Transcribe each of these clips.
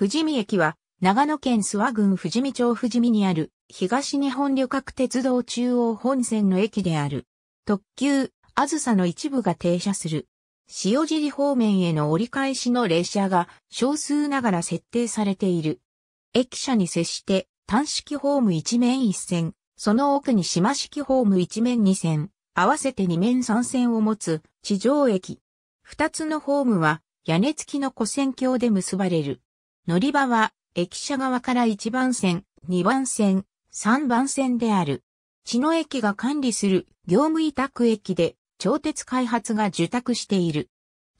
富士見駅は、長野県諏訪郡富士見町富士見にある、東日本旅客鉄道中央本線の駅である。特急、あずさの一部が停車する。塩尻方面への折り返しの列車が少数ながら設定されている。駅舎に接して単式ホーム一面一線、その奥に島式ホーム一面二線、合わせて二面三線を持つ地上駅。二つのホームは屋根付きの古線橋で結ばれる。乗り場は、駅舎側から1番線、2番線、3番線である。地の駅が管理する業務委託駅で、調鉄開発が受託している。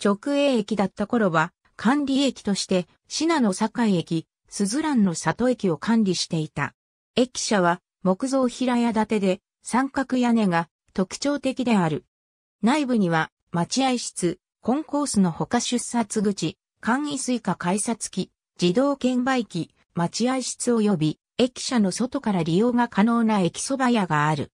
直営駅だった頃は、管理駅として、品野境駅、鈴蘭の里駅を管理していた。駅舎は、木造平屋建てで、三角屋根が特徴的である。内部には、待合室、コンコースの他出札口、簡易スイカ改札機、自動券売機、待合室及び駅舎の外から利用が可能な駅そば屋がある。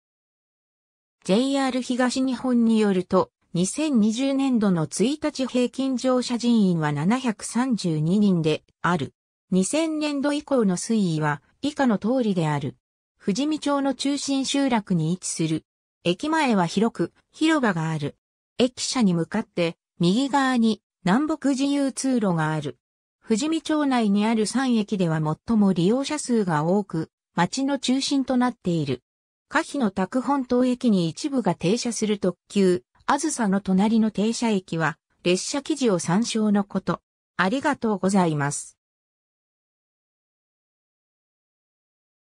JR 東日本によると、2020年度の1日平均乗車人員は732人である。2000年度以降の推移は以下の通りである。富士見町の中心集落に位置する。駅前は広く広場がある。駅舎に向かって右側に南北自由通路がある。富士見町内にある3駅では最も利用者数が多く、町の中心となっている。可否の宅本島駅に一部が停車する特急、あずさの隣の停車駅は、列車記事を参照のこと。ありがとうございます。